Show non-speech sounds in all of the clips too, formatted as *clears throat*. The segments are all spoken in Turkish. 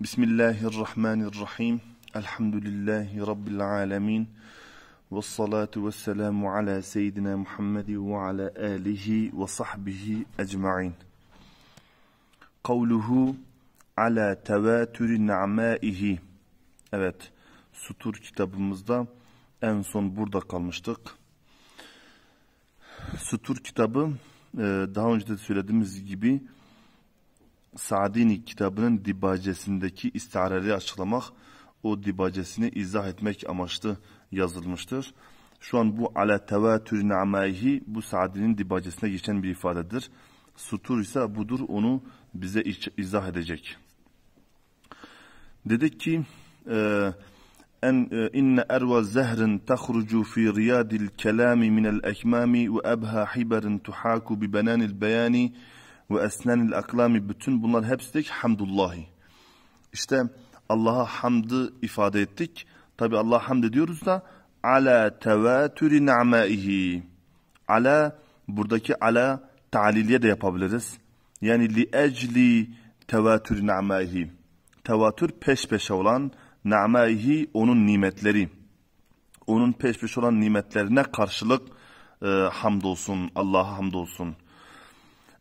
Bismillahirrahmanirrahim. Elhamdülillahi Rabbil alemin. Ve salatu ve selamu ala seyyidina Muhammed ve ala alihi ve sahbihi ecma'in. Kavluhu ala tevatürü na'maihi. Evet, Sutur kitabımızda en son burada kalmıştık. Sutur kitabı e, daha önce de söylediğimiz gibi Sa'dini kitabının dibacesindeki istiareleri açıklamak, o dibacesini izah etmek amaçlı yazılmıştır. Şu an bu ala tevatür na'maihi bu Sa'dinin dibacesine geçen bir ifadedir. Sutur ise budur onu bize izah edecek. Dedik ki e, en e, inne erva zehrin tahrucu fi riyadil kelami minel ekmami ve ebha hiberin tuhaku bi benanil beyani ve ve esnenil aklami bütün bunlar hepsi de hamdullahi. İşte Allah'a hamdı ifade ettik. Tabi Allah hamd ediyoruz da ala tevatüri ni'maihi. Ala buradaki ala taliliye de yapabiliriz. Yani li ecli tevatür ni'maihi. Tevatür peş peşe olan ni'maihi onun nimetleri. Onun peş peşe olan nimetlerine karşılık e, hamdolsun, Allah'a hamdolsun.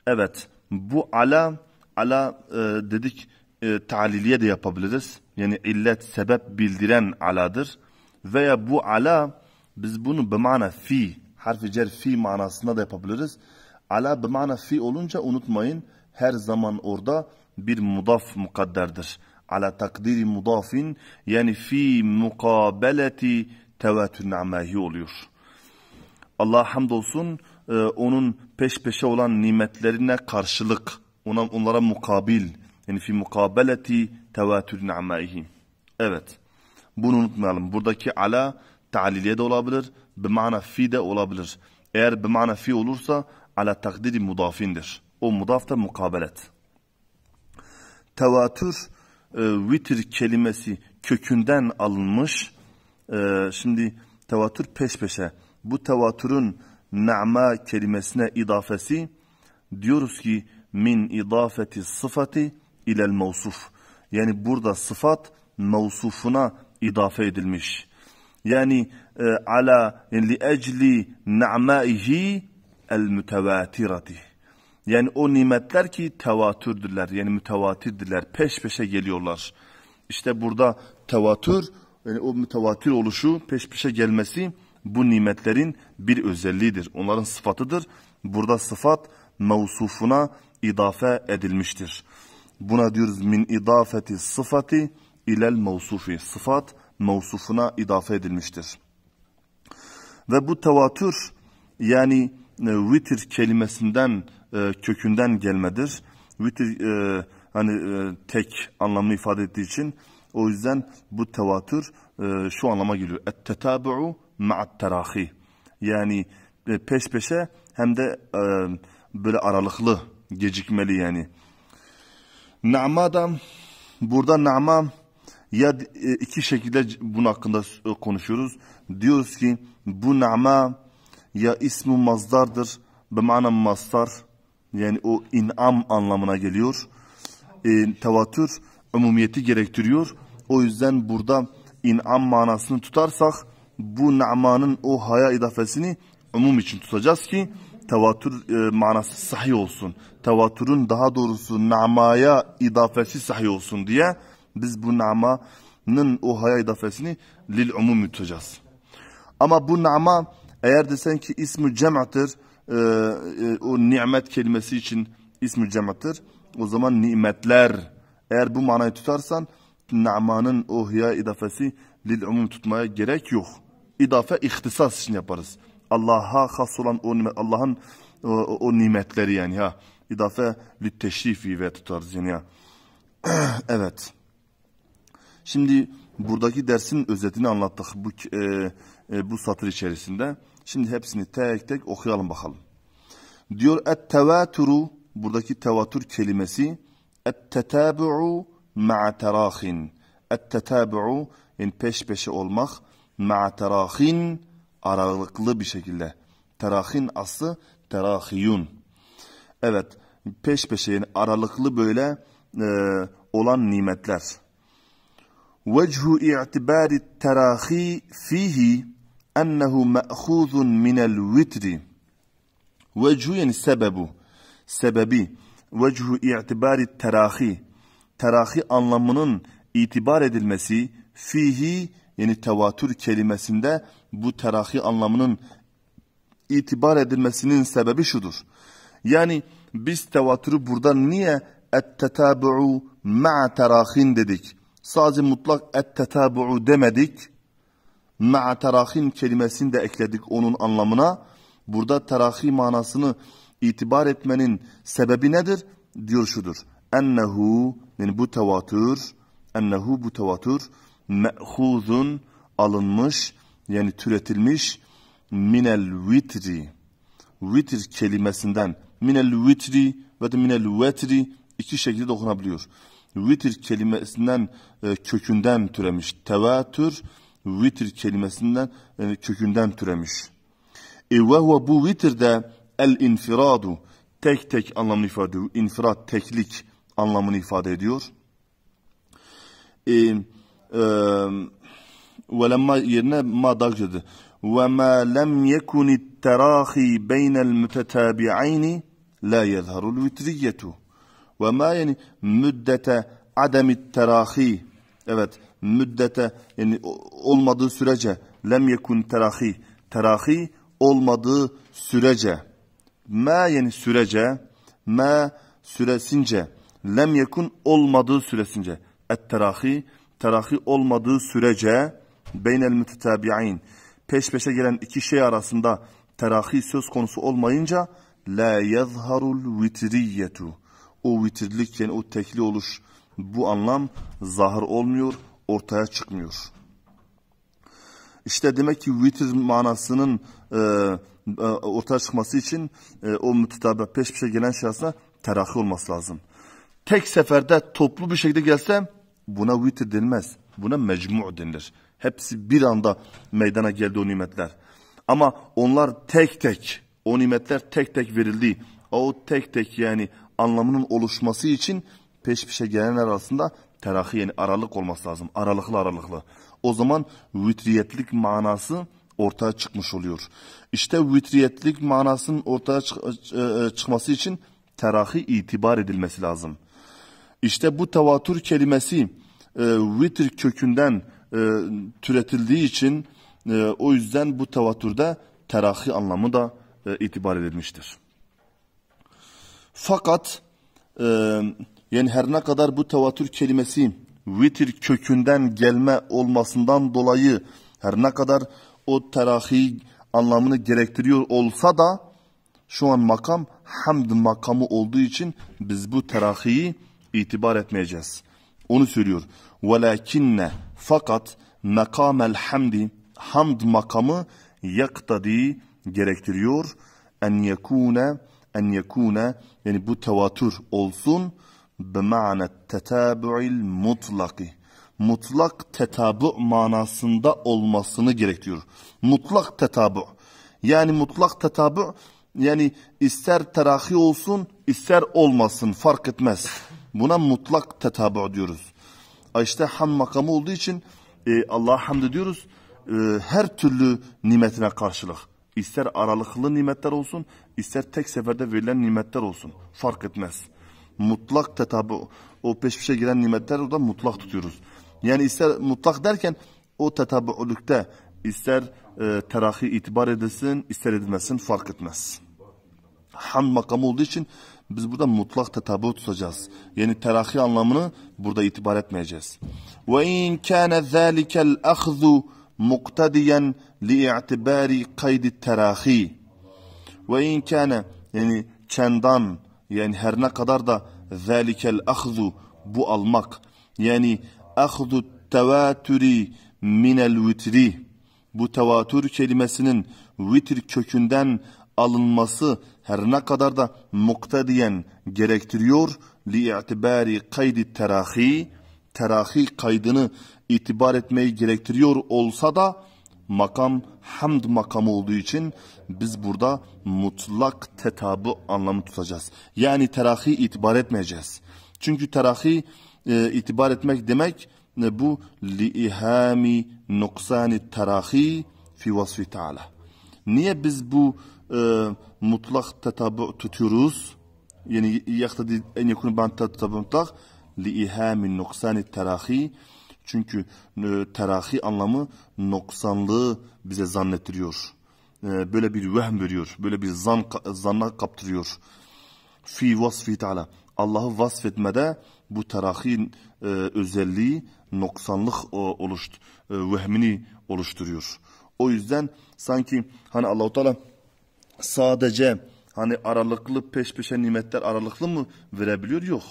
Evet, bu ala ala e, dedik e, taliliye de yapabiliriz. Yani illet sebep bildiren aladır. Veya bu ala biz bunu mana fi harfi cer fi manasında da yapabiliriz. Ala mana fi olunca unutmayın her zaman orada bir mudaf mukadderdir. Ala takdiri mudafin yani fi mukabeleti tevatür namahi oluyor. Allah hamdolsun e, onun peş peşe olan nimetlerine karşılık, ona, onlara mukabil, yani fi mukabeleti tevatürün amaihim. Evet, bunu unutmayalım. Buradaki ala ta'liliye de olabilir, bimana fi de olabilir. Eğer bimana fi olursa ala takdiri mudafindir. O mudaf da mukabelet. Tevatür, e, vitir kelimesi kökünden alınmış. E, şimdi tevatür peş peşe. Bu tevatürün Nama kelimesine idafesi diyoruz ki min idafeti sıfatı ilel mevsuf. Yani burada sıfat mevsufuna idafe edilmiş. Yani e, ala yani, li ecli ne'maihi el mütevatirati. Yani o nimetler ki tevatürdüler. Yani mütevatirdiler. Peş peşe geliyorlar. İşte burada tevatür yani o mütevatir oluşu peş peşe gelmesi bu nimetlerin bir özelliğidir. Onların sıfatıdır. Burada sıfat mevsufuna idafe edilmiştir. Buna diyoruz min idafeti sıfati ilel mevsufi. Sıfat mevsufuna idafe edilmiştir. Ve bu tevatür yani e, vitir kelimesinden e, kökünden gelmedir. Vitir e, hani e, tek anlamını ifade ettiği için o yüzden bu tevatür e, şu anlama geliyor. Et tetabu'u ma'at terahi. Yani e, peş peşe hem de e, böyle aralıklı gecikmeli yani. Na'ma da burada na'ma ya e, iki şekilde bunun hakkında e, konuşuyoruz. Diyoruz ki bu na'ma ya ismu mazdardır. Be mana mazdar yani o inam anlamına geliyor. E, tevatür umumiyeti gerektiriyor. O yüzden burada inam manasını tutarsak bu na'manın o haya idafesini umum için tutacağız ki tevatür e, manası sahih olsun. Tevatürün daha doğrusu namaya idafesi sahih olsun diye biz bu namanın o haya idafesini lil umum tutacağız. Ama bu nama eğer desen ki ismi cem'tir e, e, o nimet kelimesi için ismi cem'tir o zaman nimetler eğer bu manayı tutarsan namanın o haya idafesi lil umum tutmaya gerek yok idafe ihtisas için yaparız. Allah'a has olan o Allah'ın o, e, o, nimetleri yani ha. İdafe lütteşrifi ve tutarız yani ha. *clears throat* evet. Şimdi buradaki dersin özetini anlattık bu, e, e, bu satır içerisinde. Şimdi hepsini tek tek okuyalım bakalım. Diyor ettevaturu buradaki tevatür kelimesi et tetabu'u ma'a terahin. Et yani peş peşe olmak ma'a aralıklı bir şekilde. Terahin aslı terahiyun. Evet peş peşe yani aralıklı böyle e, olan nimetler. Vechu i'tibari terahi fihi ennehu me'huzun minel vitri. Vechu yani sebebu. Sebebi. Vechu i'tibari terahi. Terahi anlamının itibar edilmesi fihi yani tevatür kelimesinde bu terahi anlamının itibar edilmesinin sebebi şudur. Yani biz tevatürü burada niye ettetabu'u ma'a terahin dedik? Sadece mutlak ettetabu'u demedik. Ma'a terahin kelimesini de ekledik onun anlamına. Burada terahi manasını itibar etmenin sebebi nedir? Diyor şudur. Ennehu yani bu tevatür ennehu bu tevatür me'huzun alınmış yani türetilmiş minel vitri vitir kelimesinden minel vitri ve de minel vetri iki şekilde dokunabiliyor. Vitir kelimesinden e, kökünden türemiş. Tevatür vitir kelimesinden e, kökünden türemiş. E, ve huve bu vitir de el infiradu tek tek anlamını ifade ediyor. İnfirat teklik anlamını ifade ediyor. E, ولما yerine ma dagcadı. وَمَا لَمْ يَكُنِ التَّرَاخِي بَيْنَ الْمُتَتَابِعَيْنِ لَا يَظْهَرُ الْوِتْرِيَّةُ وَمَا yani müddete adem terahi evet müddete yani olmadığı sürece lem yekun terahi terahi olmadığı sürece ma yani sürece ma süresince lem yekun olmadığı süresince et terahi terahi olmadığı sürece beynel mütetabi'in peş peşe gelen iki şey arasında terahi söz konusu olmayınca la yazharul vitriyetu o vitirlik yani o tekli oluş bu anlam zahır olmuyor ortaya çıkmıyor. İşte demek ki vitir manasının e, e, ortaya çıkması için e, o mütetabe peş peşe gelen şahsına şey terahi olması lazım. Tek seferde toplu bir şekilde gelsem Buna vitir denmez, Buna mecmu denilir. Hepsi bir anda meydana geldi o nimetler. Ama onlar tek tek, o nimetler tek tek verildi. O tek tek yani anlamının oluşması için peş peşe gelenler arasında terahi yani aralık olması lazım. Aralıklı aralıklı. O zaman vitriyetlik manası ortaya çıkmış oluyor. İşte vitriyetlik manasının ortaya çık e, e, çıkması için terahi itibar edilmesi lazım. İşte bu tevatür kelimesi e, vitir kökünden e, türetildiği için e, o yüzden bu tevatürde terahi anlamı da e, itibar edilmiştir. Fakat e, yani her ne kadar bu tevatür kelimesi vitir kökünden gelme olmasından dolayı her ne kadar o terahi anlamını gerektiriyor olsa da şu an makam hamd makamı olduğu için biz bu terahiyi itibar etmeyeceğiz. Onu söylüyor. Velakinne fakat makamel hamdi hamd makamı yaktadi gerektiriyor en yekune en yekune yani bu tevatür olsun bema'ne tetabu'il mutlaki mutlak tetabu manasında olmasını gerektiriyor. Mutlak tetabu yani mutlak tetabu yani ister terahi olsun ister olmasın fark etmez. Buna mutlak tetabu diyoruz. İşte ham makamı olduğu için e, Allah'a hamd ediyoruz. E, her türlü nimetine karşılık. İster aralıklı nimetler olsun, ister tek seferde verilen nimetler olsun. Fark etmez. Mutlak tetabu, o peş peşe giren nimetler orada mutlak tutuyoruz. Yani ister mutlak derken o tetabu'lükte ister e, terahi itibar edilsin, ister edilmesin fark etmez. Ham makamı olduğu için biz burada mutlak tetabu tutacağız. Yani terahi anlamını burada itibar etmeyeceğiz. Ve in kana zalikel ahzu muktadiyen li'tibari kaydi terahi. Ve in kana yani çendan yani her ne kadar da zalikel ahzu bu almak yani ahzu tevatüri minel vitri bu tevatür kelimesinin vitir kökünden alınması her ne kadar da muktediyen gerektiriyor li'tibari kaydi terahi terahi kaydını itibar etmeyi gerektiriyor olsa da makam hamd makamı olduğu için biz burada mutlak tetabı anlamı tutacağız. Yani terahi itibar etmeyeceğiz. Çünkü terahi e, itibar etmek demek ne bu liihami nuksani terahi fi vasfi taala. Niye biz bu e, mutlak tetabu tutuyoruz? Yani yaktadi en yakın ben tetabu mutlak li ihamin nuksani terahi çünkü e, terahi anlamı noksanlığı bize zannettiriyor. E, böyle bir vehm veriyor. Böyle bir zan, zanna kaptırıyor. Fi vasfi teala. Allah'ı vasfetmede bu terahi e, özelliği noksanlık e, oluşt, e, vehmini oluşturuyor. O yüzden sanki hani Allahu Teala sadece hani aralıklı peş peşe nimetler aralıklı mı verebiliyor? Yok.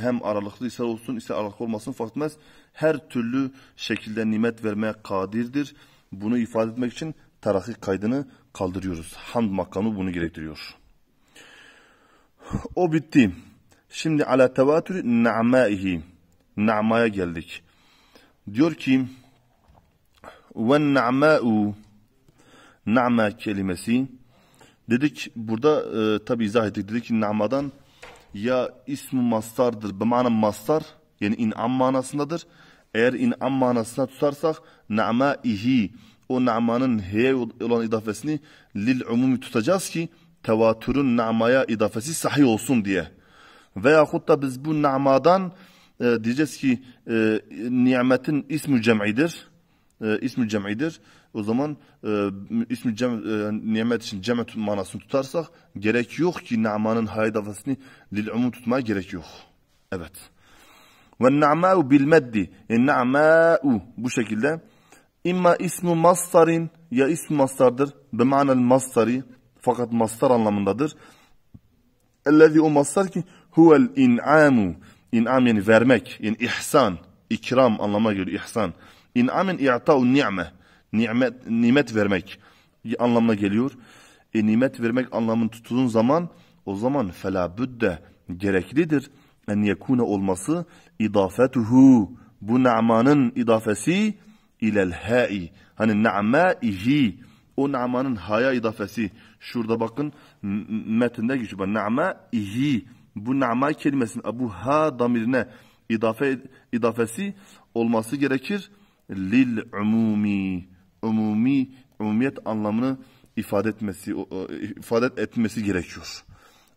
Hem aralıklı ise olsun ise aralıklı olmasın fark etmez. Her türlü şekilde nimet vermeye kadirdir. Bunu ifade etmek için tarakik kaydını kaldırıyoruz. Hamd makamı bunu gerektiriyor. O bitti. Şimdi ala tevatürü na'maihi. Na'maya geldik. Diyor ki ve na'ma'u na'ma kelimesi dedik burada e, tabi izah ettik dedik ki na'madan ya ismi mastardır. Be mana mastar yani in'am manasındadır. Eğer in'am manasına tutarsak na'ma ihi o na'manın heye olan idafesini lil umumi tutacağız ki tevatürün na'maya idafesi sahih olsun diye. Veyahut da biz bu na'madan e, diyeceğiz ki e, nimetin ismi cem'idir e, ismi cem'idir. O zaman e, ismi cem, e, nimet için cemet manasını tutarsak gerek yok ki na'manın haydafasını lil umum tutmaya gerek yok. Evet. Ve na'ma'u bil meddi. E, na'ma'u bu şekilde. İmma ismi mastarin ya ismi mastardır. Bema'nel mastari fakat mastar anlamındadır. Ellezî o mastar ki huvel in'amu. İn'am yani vermek, yani ihsan, ikram anlamına geliyor ihsan. İn'amen i'ta'u ni'me. Nimet, nimet vermek anlamına geliyor. E, nimet vermek anlamını tuttuğun zaman o zaman fela budde gereklidir. En yekune olması idafetuhu bu na'manın idafesi ilel ha'i. Hani na'ma'ihi o na'manın haya idafesi. Şurada bakın metinde geçiyor. Na'ma'ihi bu na'ma kelimesinin bu ha damirine idafe, idafesi olması gerekir lil umumi umumi umumiyet anlamını ifade etmesi ifade etmesi gerekiyor.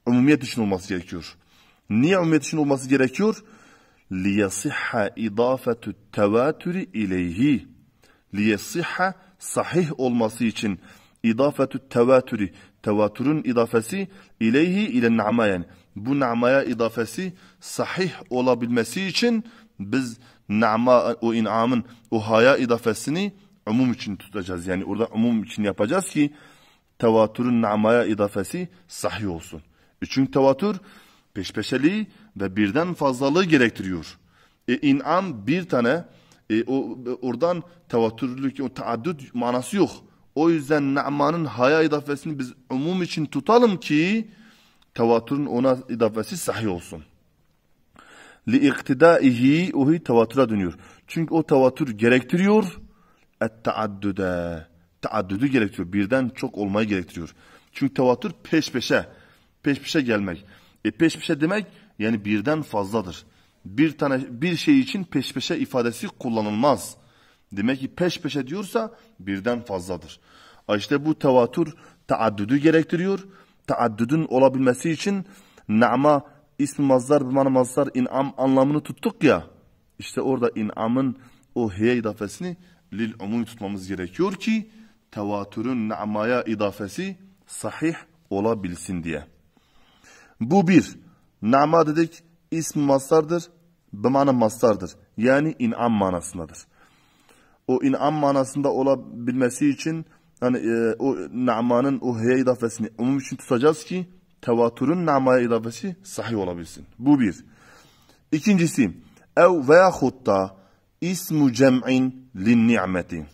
Umumiyet için olması gerekiyor. Niye umumiyet için olması gerekiyor? liyasihha idafetü tevatürü ileyhi. Liyasihha sahih olması için idafetü tevatürü. Tevatürün idafesi ileyhi ile na'ma yani. Bu na'maya idafesi sahih olabilmesi için biz na'ma o in'amın o haya idafesini umum için tutacağız. Yani orada umum için yapacağız ki tevatürün na'maya idafesi sahih olsun. Çünkü tevatür peş peşeliği ve birden fazlalığı gerektiriyor. E, in'am bir tane e, o, oradan tevatürlük, o taaddüt manası yok. O yüzden na'manın haya idafesini biz umum için tutalım ki tevatürün ona idafesi sahih olsun li iktidaihi uhi tevatüre dönüyor. Çünkü o tevatür gerektiriyor et taaddüde. Taaddüdü gerektiriyor. Birden çok olmayı gerektiriyor. Çünkü tevatür peş peşe. Peş peşe gelmek. E peş peşe demek yani birden fazladır. Bir tane bir şey için peş peşe ifadesi kullanılmaz. Demek ki peş peşe diyorsa birden fazladır. İşte bu tevatür taaddüdü gerektiriyor. Taaddüdün olabilmesi için na'ma ismi mazdar, bimana mazdar, in'am anlamını tuttuk ya. İşte orada in'amın o heye idafesini lil umum tutmamız gerekiyor ki tevatürün na'maya idafesi sahih olabilsin diye. Bu bir. Na'ma dedik ismi mastardır, bimana mazdardır Yani in'am manasındadır. O in'am manasında olabilmesi için yani e, o na'manın o heye idafesini umum için tutacağız ki tevatürün namaya idafesi sahih olabilsin. Bu bir. İkincisi ev veya da ismu cem'in lin ni'meti.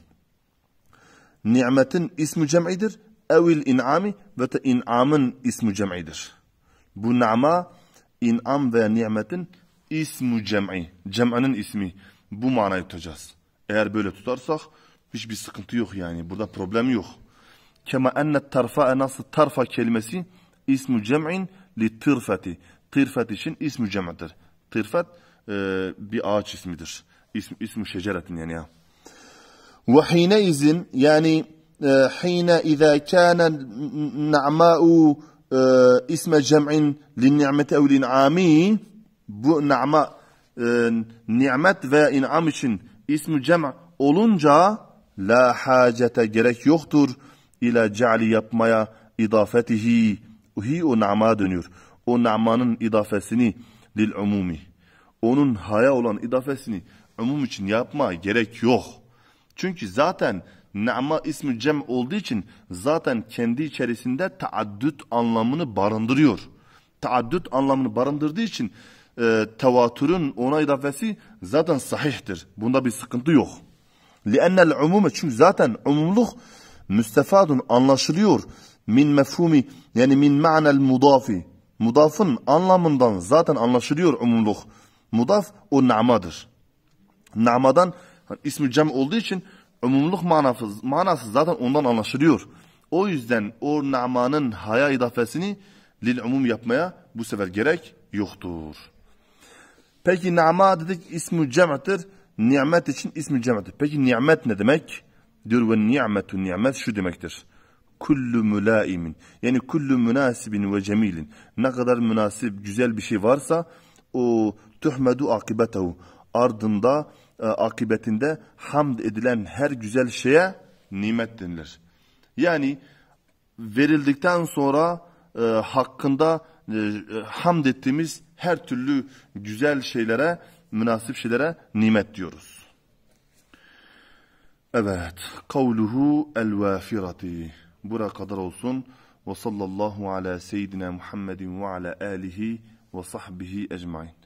Nimetin ismu cem'idir. Evil in'ami ve de in'amın ismu cem'idir. Bu nama in'am veya nimetin ismu cem'i. Cem'inin ismi. Bu manayı tutacağız. Eğer böyle tutarsak hiçbir sıkıntı yok yani. Burada problem yok. Kema enne tarfa nasıl tarfa kelimesi ismu cem'in li tırfeti. tırfat için ismu cem'dir. Tırfat e, bir ağaç ismidir. İsm, ismu şeceretin yani ya. Ve hine izin yani e, hine izâ kâne na'mâ'u isme cem'in li ni'meti ev lin'âmi bu na'ma e, nimet ve in'am için ismi cem' olunca la hacete gerek yoktur ila ceali yapmaya idafetihi o na'ma dönüyor. O na'manın idafesini dil umumi. Onun haya olan idafesini umum için yapma gerek yok. Çünkü zaten na'ma ismi cem olduğu için zaten kendi içerisinde taaddüt anlamını barındırıyor. Taaddüt anlamını barındırdığı için e, tevatürün ona idafesi zaten sahihtir. Bunda bir sıkıntı yok. لِأَنَّ الْعُمُومَ Çünkü zaten umumluk müstefadun anlaşılıyor min mefhumi yani min ma'nel mudafi. Mudafın anlamından zaten anlaşılıyor umumluk. Mudaf o namadır. Namadan ismi cem olduğu için umumluk manası, manası zaten ondan anlaşılıyor. O yüzden o namanın haya idafesini lil umum yapmaya bu sefer gerek yoktur. Peki nama dedik ismi cem'tir. Nimet için ismi cem'tir. Peki nimet ne demek? Diyor ve nimetu nimet şu demektir kullu mülaimin yani kullu münasibin ve cemilin ne kadar münasip güzel bir şey varsa o tuhmedu akibetehu ardında e, akibetinde hamd edilen her güzel şeye nimet denilir. Yani verildikten sonra e, hakkında e, hamd ettiğimiz her türlü güzel şeylere, münasip şeylere nimet diyoruz. Evet, kavluhu el-vafirati bura kadar olsun. Ve sallallahu ala seyyidina Muhammedin ve ala alihi ve sahbihi ecmain.